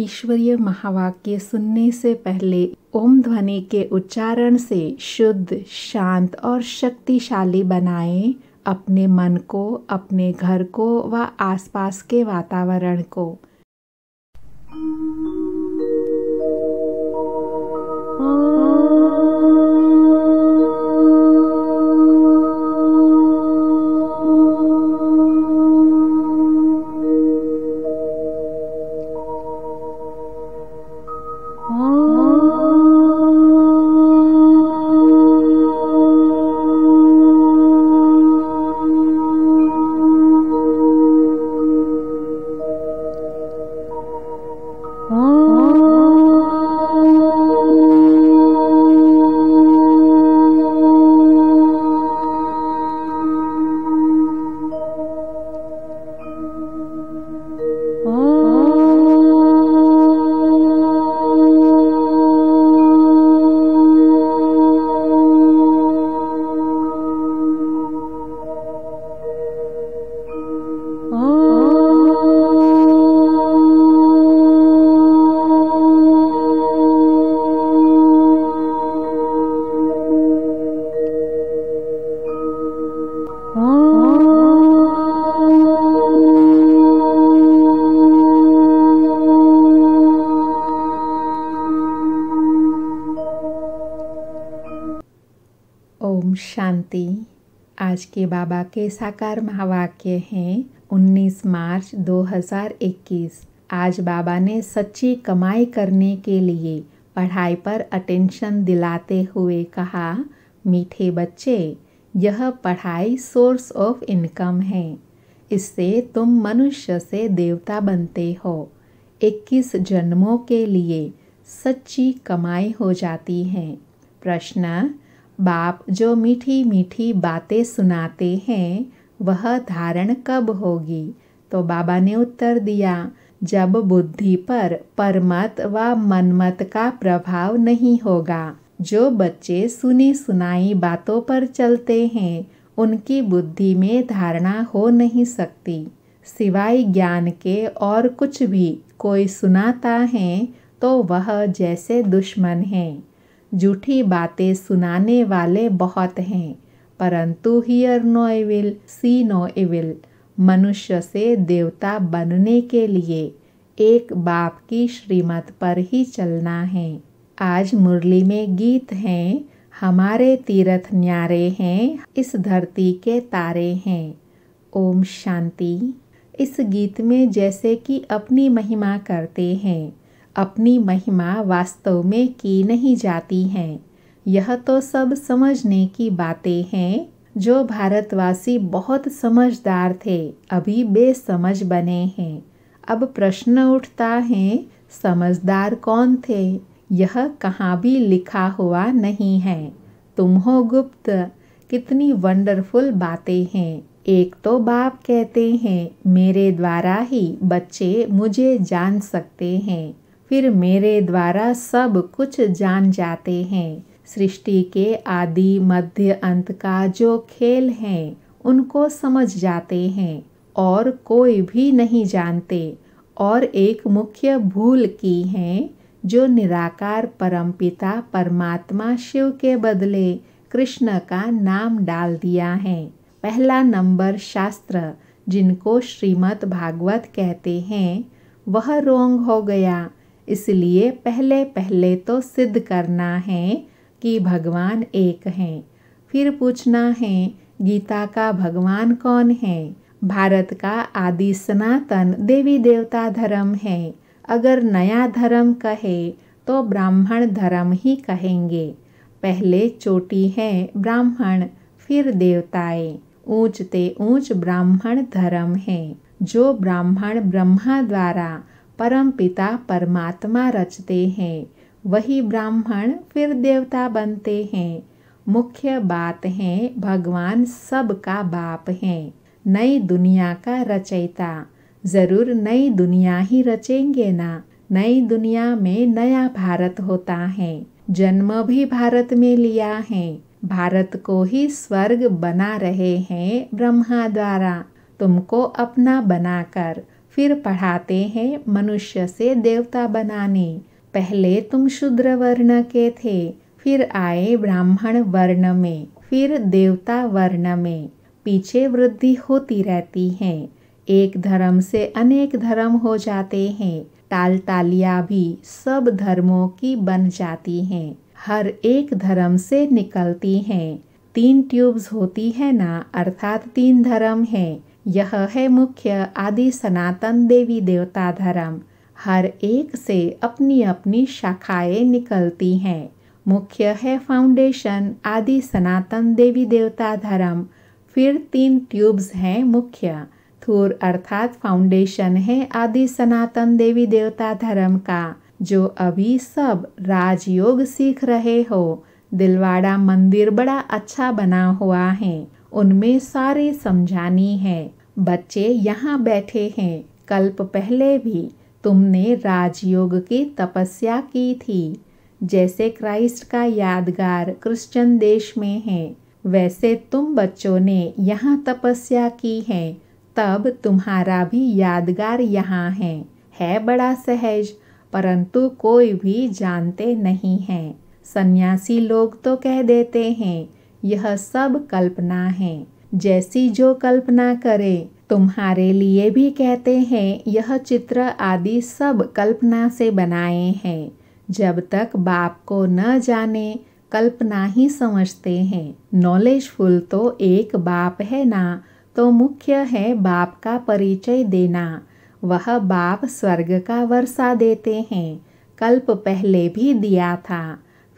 ईश्वरीय महावाक्य सुनने से पहले ओम ध्वनि के उच्चारण से शुद्ध शांत और शक्तिशाली बनाएं अपने मन को अपने घर को व आसपास के वातावरण को आज के बाबा के साकार महावाक्य हैं 19 मार्च 2021 आज बाबा ने सच्ची कमाई करने के लिए पढ़ाई पर अटेंशन दिलाते हुए कहा मीठे बच्चे यह पढ़ाई सोर्स ऑफ इनकम है इससे तुम मनुष्य से देवता बनते हो 21 जन्मों के लिए सच्ची कमाई हो जाती है प्रश्न बाप जो मीठी मीठी बातें सुनाते हैं वह धारण कब होगी तो बाबा ने उत्तर दिया जब बुद्धि पर परमत व मनमत का प्रभाव नहीं होगा जो बच्चे सुनी सुनाई बातों पर चलते हैं उनकी बुद्धि में धारणा हो नहीं सकती सिवाय ज्ञान के और कुछ भी कोई सुनाता है तो वह जैसे दुश्मन है झूठी बातें सुनाने वाले बहुत हैं परंतु hear no evil see no evil मनुष्य से देवता बनने के लिए एक बाप की श्रीमत पर ही चलना है आज मुरली में गीत हैं हमारे तीर्थ न्यारे हैं इस धरती के तारे हैं ओम शांति इस गीत में जैसे कि अपनी महिमा करते हैं अपनी महिमा वास्तव में की नहीं जाती हैं यह तो सब समझने की बातें हैं जो भारतवासी बहुत समझदार थे अभी बेसमझ बने हैं अब प्रश्न उठता है समझदार कौन थे यह कहाँ भी लिखा हुआ नहीं है तुम हो गुप्त कितनी वंडरफुल बातें हैं एक तो बाप कहते हैं मेरे द्वारा ही बच्चे मुझे जान सकते हैं फिर मेरे द्वारा सब कुछ जान जाते हैं सृष्टि के आदि मध्य अंत का जो खेल हैं उनको समझ जाते हैं और कोई भी नहीं जानते और एक मुख्य भूल की है जो निराकार परमपिता परमात्मा शिव के बदले कृष्ण का नाम डाल दिया है पहला नंबर शास्त्र जिनको श्रीमद् भागवत कहते हैं वह रोंग हो गया इसलिए पहले पहले तो सिद्ध करना है कि भगवान एक हैं फिर पूछना है गीता का भगवान कौन है भारत का आदि सनातन देवी देवता धर्म है अगर नया धर्म कहे तो ब्राह्मण धर्म ही कहेंगे पहले चोटी है ब्राह्मण फिर देवताएं ऊंचते ऊंच ब्राह्मण धर्म है जो ब्राह्मण ब्रह्मा द्वारा परम पिता परमात्मा रचते हैं वही ब्राह्मण फिर देवता बनते हैं मुख्य बात है भगवान सबका बाप है नई दुनिया का रचयिता ज़रूर नई दुनिया ही रचेंगे ना नई दुनिया में नया भारत होता है जन्म भी भारत में लिया है भारत को ही स्वर्ग बना रहे हैं ब्रह्मा द्वारा तुमको अपना बनाकर फिर पढ़ाते हैं मनुष्य से देवता बनाने पहले तुम शूद्र वर्ण के थे फिर आए ब्राह्मण वर्ण में फिर देवता वर्ण में पीछे वृद्धि होती रहती है एक धर्म से अनेक धर्म हो जाते हैं ताल टालिया भी सब धर्मों की बन जाती हैं हर एक धर्म से निकलती हैं तीन ट्यूब्स होती है ना अर्थात तीन धर्म हैं यह है मुख्य आदि सनातन देवी देवता धर्म हर एक से अपनी अपनी शाखाएं निकलती हैं मुख्य है फाउंडेशन आदि सनातन देवी देवता धर्म फिर तीन ट्यूब्स हैं मुख्य थूर अर्थात फाउंडेशन है आदि सनातन देवी देवता धर्म का जो अभी सब राजयोग सीख रहे हो दिलवाड़ा मंदिर बड़ा अच्छा बना हुआ है उनमें सारे समझानी है बच्चे यहाँ बैठे हैं कल्प पहले भी तुमने राजयोग की तपस्या की थी जैसे क्राइस्ट का यादगार क्रिश्चियन देश में है वैसे तुम बच्चों ने यहाँ तपस्या की है तब तुम्हारा भी यादगार यहाँ है है बड़ा सहज परंतु कोई भी जानते नहीं है सन्यासी लोग तो कह देते हैं यह सब कल्पना है जैसी जो कल्पना करे तुम्हारे लिए भी कहते हैं यह चित्र आदि सब कल्पना से बनाए हैं जब तक बाप को न जाने कल्पना ही समझते हैं नॉलेजफुल तो एक बाप है ना तो मुख्य है बाप का परिचय देना वह बाप स्वर्ग का वर्षा देते हैं कल्प पहले भी दिया था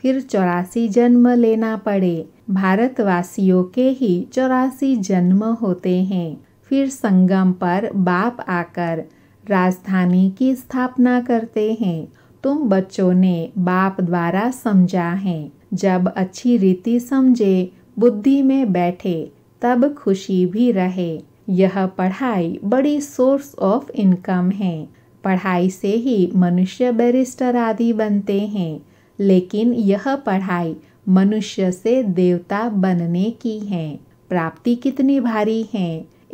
फिर चौरासी जन्म लेना पड़े भारतवासियों के ही चौरासी जन्म होते हैं फिर संगम पर बाप आकर राजधानी की स्थापना करते हैं तुम बच्चों ने बाप द्वारा समझा है जब अच्छी रीति समझे बुद्धि में बैठे तब खुशी भी रहे यह पढ़ाई बड़ी सोर्स ऑफ इनकम है पढ़ाई से ही मनुष्य बैरिस्टर आदि बनते हैं लेकिन यह पढ़ाई मनुष्य से देवता बनने की है प्राप्ति कितनी भारी है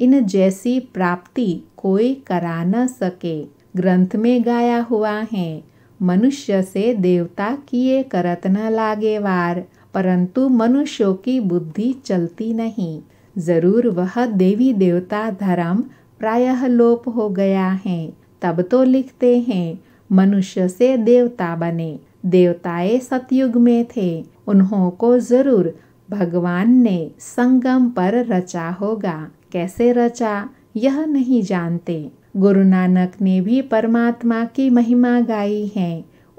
इन जैसी प्राप्ति कोई करा न सके ग्रंथ में गाया हुआ है मनुष्य से देवता किए करत न लागे वार परंतु मनुष्यों की बुद्धि चलती नहीं जरूर वह देवी देवता धर्म प्रायः लोप हो गया है तब तो लिखते हैं मनुष्य से देवता बने देवताएं सतयुग में थे उन्हों को जरूर भगवान ने संगम पर रचा होगा कैसे रचा यह नहीं जानते गुरु नानक ने भी परमात्मा की महिमा गाई है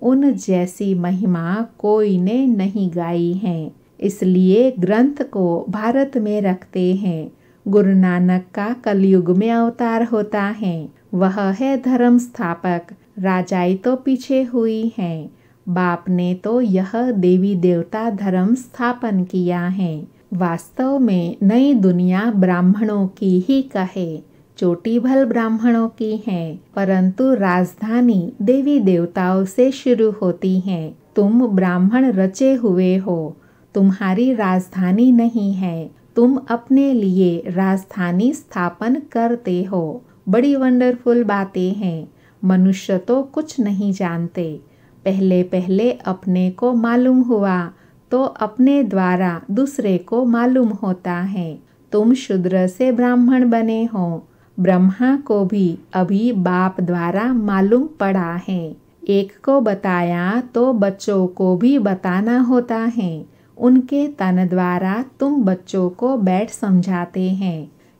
उन जैसी महिमा कोई ने नहीं गाई है इसलिए ग्रंथ को भारत में रखते हैं गुरु नानक का कलयुग में अवतार होता है वह है धर्म स्थापक राजाई तो पीछे हुई हैं बाप ने तो यह देवी देवता धर्म स्थापन किया है वास्तव में नई दुनिया ब्राह्मणों की ही कहे चोटी भल ब्राह्मणों की है परंतु राजधानी देवी देवताओं से शुरू होती है तुम ब्राह्मण रचे हुए हो तुम्हारी राजधानी नहीं है तुम अपने लिए राजधानी स्थापन करते हो बड़ी वंडरफुल बातें हैं मनुष्य तो कुछ नहीं जानते पहले पहले अपने को मालूम हुआ तो अपने द्वारा दूसरे को मालूम होता है तुम शूद्र से ब्राह्मण बने हो ब्रह्मा को भी अभी बाप द्वारा मालूम पड़ा है एक को बताया तो बच्चों को भी बताना होता है उनके तन द्वारा तुम बच्चों को बैठ समझाते हैं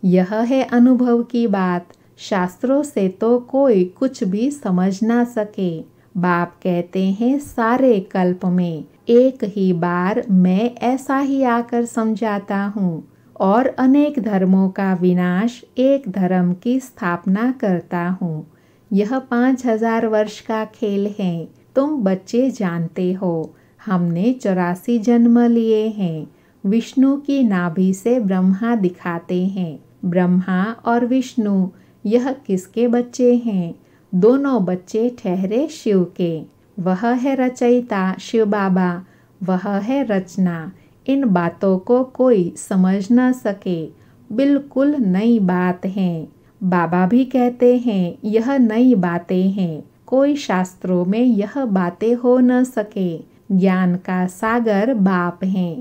यह है अनुभव की बात शास्त्रों से तो कोई कुछ भी समझ ना सके बाप कहते हैं सारे कल्प में एक ही बार मैं ऐसा ही आकर समझाता हूँ और अनेक धर्मों का विनाश एक धर्म की स्थापना करता हूँ यह पाँच हजार वर्ष का खेल है तुम बच्चे जानते हो हमने चौरासी जन्म लिए हैं विष्णु की नाभि से ब्रह्मा दिखाते हैं ब्रह्मा और विष्णु यह किसके बच्चे हैं दोनों बच्चे ठहरे शिव के वह है रचयिता शिव बाबा वह है रचना इन बातों को कोई समझ न सके बिल्कुल नई बात है बाबा भी कहते हैं यह नई बातें हैं कोई शास्त्रों में यह बातें हो न सके ज्ञान का सागर बाप है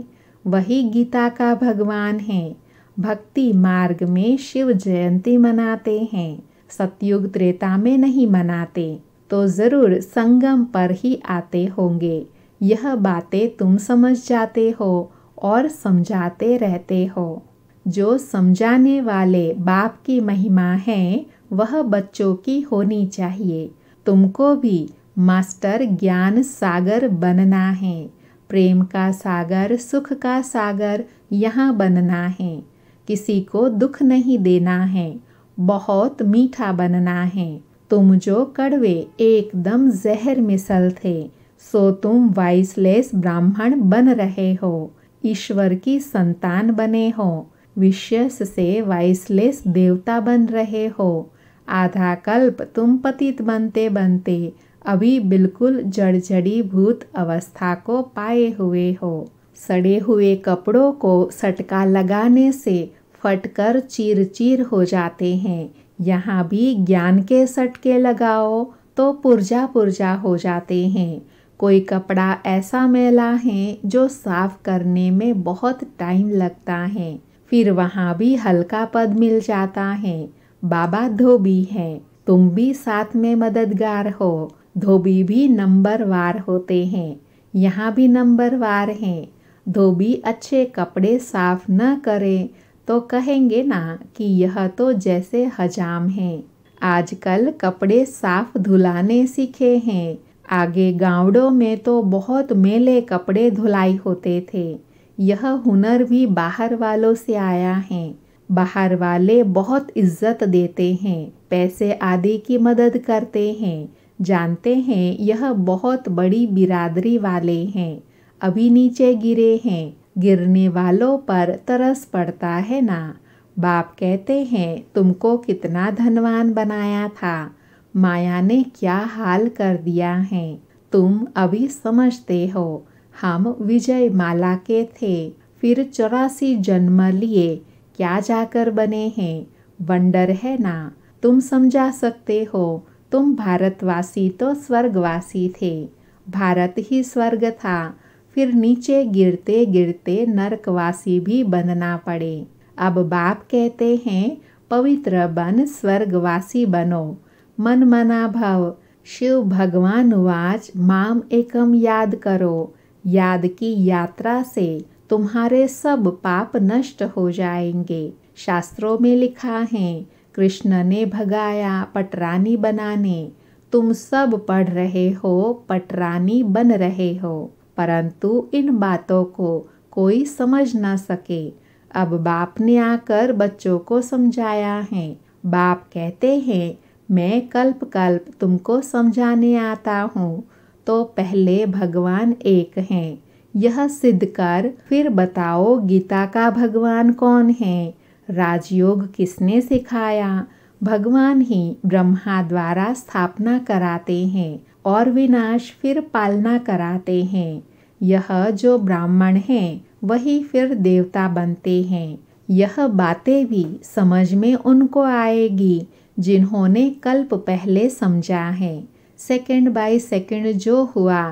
वही गीता का भगवान है भक्ति मार्ग में शिव जयंती मनाते हैं सतयुग त्रेता में नहीं मनाते तो ज़रूर संगम पर ही आते होंगे यह बातें तुम समझ जाते हो और समझाते रहते हो जो समझाने वाले बाप की महिमा है वह बच्चों की होनी चाहिए तुमको भी मास्टर ज्ञान सागर बनना है प्रेम का सागर सुख का सागर यहाँ बनना है किसी को दुख नहीं देना है बहुत मीठा बनना है तुम जो कड़वे एकदम जहर मिसल थे सो तुम वाइसलेस ब्राह्मण बन रहे हो ईश्वर की संतान बने हो विशेष से वाइसलेस देवता बन रहे हो आधा कल्प तुम पतित बनते बनते अभी बिल्कुल जड़जड़ी भूत अवस्था को पाए हुए हो सड़े हुए कपड़ों को सटका लगाने से फटकर चीर चीर हो जाते हैं यहाँ भी ज्ञान के सटके लगाओ तो पुर्जा पुर्जा हो जाते हैं कोई कपड़ा ऐसा मेला है जो साफ करने में बहुत टाइम लगता है फिर वहाँ भी हल्का पद मिल जाता है बाबा धोबी हैं तुम भी साथ में मददगार हो धोबी भी नंबर वार होते हैं यहाँ भी नंबर वार हैं धोबी अच्छे कपड़े साफ न करें तो कहेंगे ना कि यह तो जैसे हजाम है आजकल कपड़े साफ धुलाने सीखे हैं आगे गांवड़ों में तो बहुत मेले कपड़े धुलाई होते थे यह हुनर भी बाहर वालों से आया है बाहर वाले बहुत इज्जत देते हैं पैसे आदि की मदद करते हैं जानते हैं यह बहुत बड़ी बिरादरी वाले हैं अभी नीचे गिरे हैं गिरने वालों पर तरस पड़ता है ना बाप कहते हैं तुमको कितना धनवान बनाया था माया ने क्या हाल कर दिया है तुम अभी समझते हो हम विजय माला के थे फिर चौरासी जन्म लिए क्या जाकर बने हैं वंडर है ना तुम समझा सकते हो तुम भारतवासी तो स्वर्गवासी थे भारत ही स्वर्ग था फिर नीचे गिरते गिरते नरकवासी भी बनना पड़े अब बाप कहते हैं पवित्र बन स्वर्गवासी बनो मन मना भव शिव भगवान वाच माम एकम याद करो याद की यात्रा से तुम्हारे सब पाप नष्ट हो जाएंगे शास्त्रों में लिखा है कृष्ण ने भगाया पटरानी बनाने तुम सब पढ़ रहे हो पटरानी बन रहे हो परंतु इन बातों को कोई समझ ना सके अब बाप ने आकर बच्चों को समझाया है बाप कहते हैं मैं कल्प कल्प तुमको समझाने आता हूँ तो पहले भगवान एक हैं यह सिद्ध कर फिर बताओ गीता का भगवान कौन है राजयोग किसने सिखाया भगवान ही ब्रह्मा द्वारा स्थापना कराते हैं और विनाश फिर पालना कराते हैं यह जो ब्राह्मण हैं वही फिर देवता बनते हैं यह बातें भी समझ में उनको आएगी जिन्होंने कल्प पहले समझा है सेकंड बाय सेकंड जो हुआ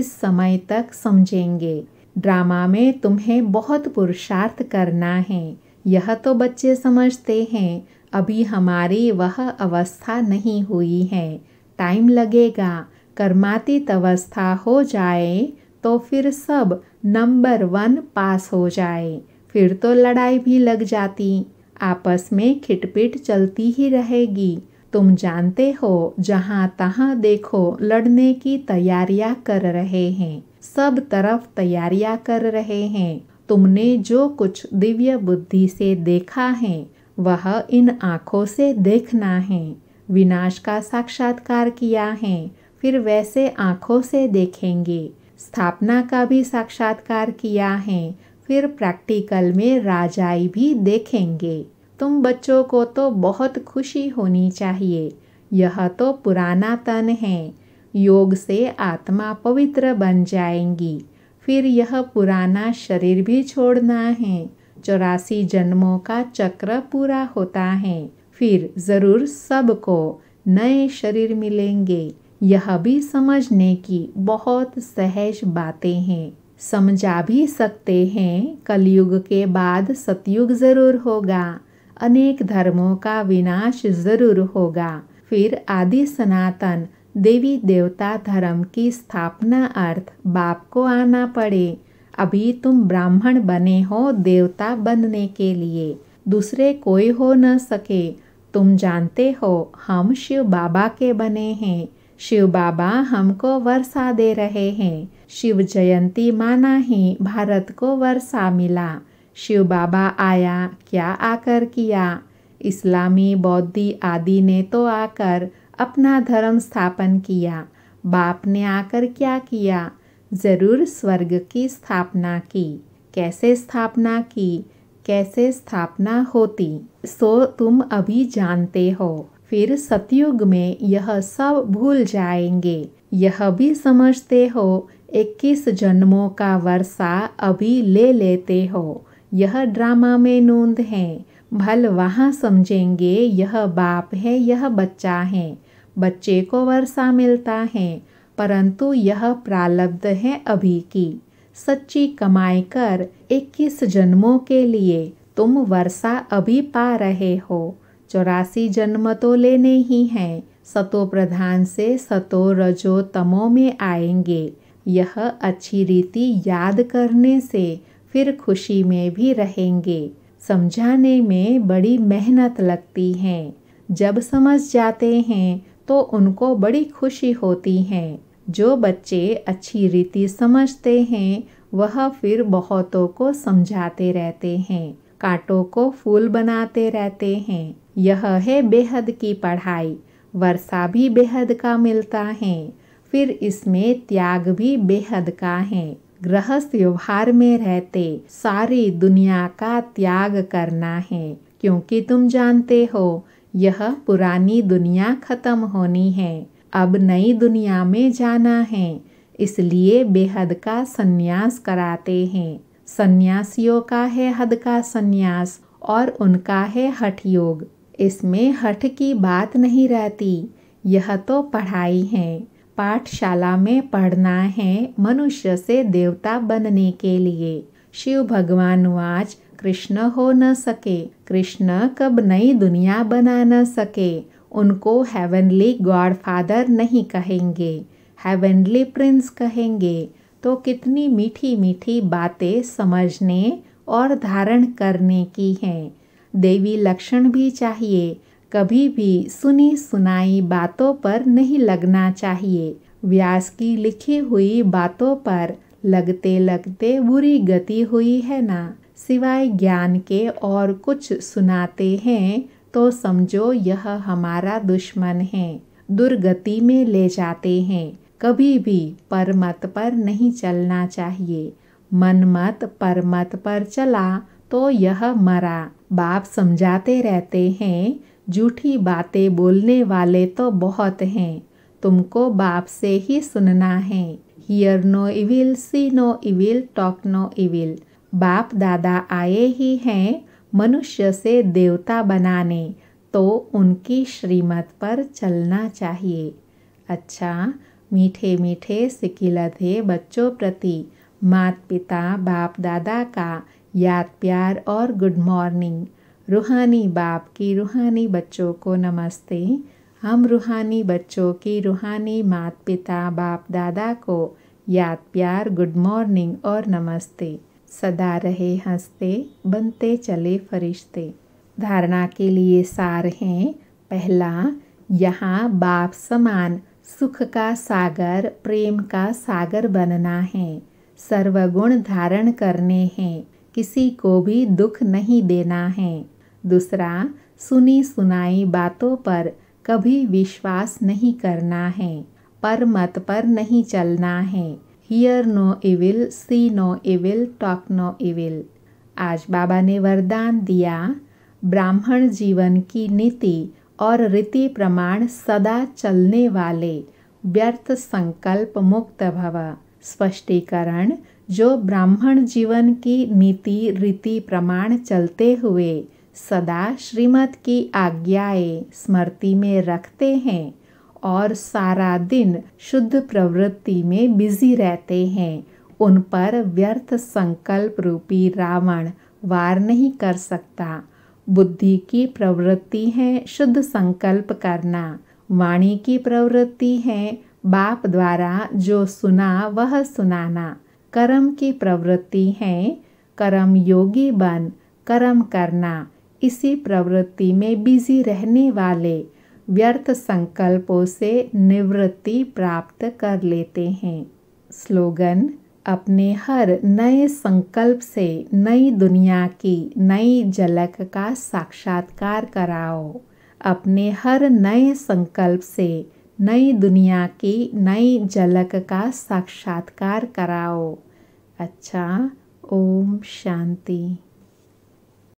इस समय तक समझेंगे ड्रामा में तुम्हें बहुत पुरुषार्थ करना है यह तो बच्चे समझते हैं अभी हमारी वह अवस्था नहीं हुई है टाइम लगेगा कर्मातीत अवस्था हो जाए तो फिर सब नंबर वन पास हो जाए फिर तो लड़ाई भी लग जाती आपस में खिटपिट चलती ही रहेगी तुम जानते हो जहाँ तहाँ देखो लड़ने की तैयारियाँ कर रहे हैं सब तरफ तैयारियाँ कर रहे हैं तुमने जो कुछ दिव्य बुद्धि से देखा है वह इन आँखों से देखना है विनाश का साक्षात्कार किया है फिर वैसे आँखों से देखेंगे स्थापना का भी साक्षात्कार किया है फिर प्रैक्टिकल में राजाई भी देखेंगे तुम बच्चों को तो बहुत खुशी होनी चाहिए यह तो पुराना तन है योग से आत्मा पवित्र बन जाएंगी फिर यह पुराना शरीर भी छोड़ना है चौरासी जन्मों का चक्र पूरा होता है फिर ज़रूर सबको नए शरीर मिलेंगे यह भी समझने की बहुत सहज बातें हैं समझा भी सकते हैं कलयुग के बाद सतयुग जरूर होगा अनेक धर्मों का विनाश जरूर होगा फिर आदि सनातन देवी देवता धर्म की स्थापना अर्थ बाप को आना पड़े अभी तुम ब्राह्मण बने हो देवता बनने के लिए दूसरे कोई हो न सके तुम जानते हो हम शिव बाबा के बने हैं शिव बाबा हमको वर्षा दे रहे हैं शिव जयंती माना ही भारत को वर्षा मिला शिव बाबा आया क्या आकर किया इस्लामी बौद्धि आदि ने तो आकर अपना धर्म स्थापन किया बाप ने आकर क्या किया ज़रूर स्वर्ग की स्थापना की कैसे स्थापना की कैसे स्थापना होती सो तुम अभी जानते हो फिर सतयुग में यह सब भूल जाएंगे यह भी समझते हो इक्कीस जन्मों का वर्षा अभी ले लेते हो यह ड्रामा में नूंद है भल वहाँ समझेंगे यह बाप है यह बच्चा है बच्चे को वर्षा मिलता है परंतु यह प्रालब्ध है अभी की सच्ची कमाई कर इक्कीस जन्मों के लिए तुम वर्षा अभी पा रहे हो चौरासी जन्म तो लेने ही हैं सतो प्रधान से सतो रजो तमो में आएंगे यह अच्छी रीति याद करने से फिर खुशी में भी रहेंगे समझाने में बड़ी मेहनत लगती है जब समझ जाते हैं तो उनको बड़ी खुशी होती है जो बच्चे अच्छी रीति समझते हैं वह फिर बहुतों को समझाते रहते हैं कांटों को फूल बनाते रहते हैं यह है बेहद की पढ़ाई वर्षा भी बेहद का मिलता है फिर इसमें त्याग भी बेहद का है गृहस्थ व्यवहार में रहते सारी दुनिया का त्याग करना है क्योंकि तुम जानते हो यह पुरानी दुनिया खत्म होनी है अब नई दुनिया में जाना है इसलिए बेहद का सन्यास कराते हैं सन्यासियों का है हद का सन्यास और उनका है हठ योग इसमें हठ की बात नहीं रहती यह तो पढ़ाई है पाठशाला में पढ़ना है मनुष्य से देवता बनने के लिए शिव भगवान वाच कृष्ण हो न सके कृष्ण कब नई दुनिया बना न सके उनको हेवनली गॉड फादर नहीं कहेंगे हेवनली प्रिंस कहेंगे तो कितनी मीठी मीठी बातें समझने और धारण करने की हैं देवी लक्षण भी चाहिए कभी भी सुनी सुनाई बातों पर नहीं लगना चाहिए व्यास की लिखी हुई बातों पर लगते लगते बुरी गति हुई है ना सिवाय ज्ञान के और कुछ सुनाते हैं तो समझो यह हमारा दुश्मन है दुर्गति में ले जाते हैं कभी भी परमत पर नहीं चलना चाहिए मन मत परमत पर चला तो यह मरा बाप समझाते रहते हैं झूठी बातें बोलने वाले तो बहुत हैं तुमको बाप से ही सुनना है hear no evil see no evil talk no evil बाप दादा आए ही हैं मनुष्य से देवता बनाने तो उनकी श्रीमत पर चलना चाहिए अच्छा मीठे मीठे सिकिलत है बच्चों प्रति मात पिता बाप दादा का याद प्यार और गुड मॉर्निंग रूहानी बाप की रूहानी बच्चों को नमस्ते हम रूहानी बच्चों की रूहानी मात पिता बाप दादा को याद प्यार गुड मॉर्निंग और नमस्ते सदा रहे हंसते बनते चले फरिश्ते धारणा के लिए सार हैं पहला यहाँ बाप समान सुख का सागर प्रेम का सागर बनना है सर्वगुण धारण करने हैं किसी को भी दुख नहीं देना है दूसरा सुनी सुनाई बातों पर कभी विश्वास नहीं करना है पर मत पर नहीं चलना है hear no evil see no evil talk no evil आज बाबा ने वरदान दिया ब्राह्मण जीवन की नीति और रीति प्रमाण सदा चलने वाले व्यर्थ संकल्प मुक्त भव स्पष्टीकरण जो ब्राह्मण जीवन की नीति रीति प्रमाण चलते हुए सदा श्रीमद की आज्ञाएं स्मृति में रखते हैं और सारा दिन शुद्ध प्रवृत्ति में बिजी रहते हैं उन पर व्यर्थ संकल्प रूपी रावण वार नहीं कर सकता बुद्धि की प्रवृत्ति है शुद्ध संकल्प करना वाणी की प्रवृत्ति है बाप द्वारा जो सुना वह सुनाना कर्म की प्रवृत्ति है कर्म योगी बन कर्म करना इसी प्रवृत्ति में बिजी रहने वाले व्यर्थ संकल्पों से निवृत्ति प्राप्त कर लेते हैं स्लोगन अपने हर नए संकल्प से नई दुनिया की नई झलक का साक्षात्कार कराओ अपने हर नए संकल्प से नई दुनिया की नई झलक का साक्षात्कार कराओ अच्छा ओम शांति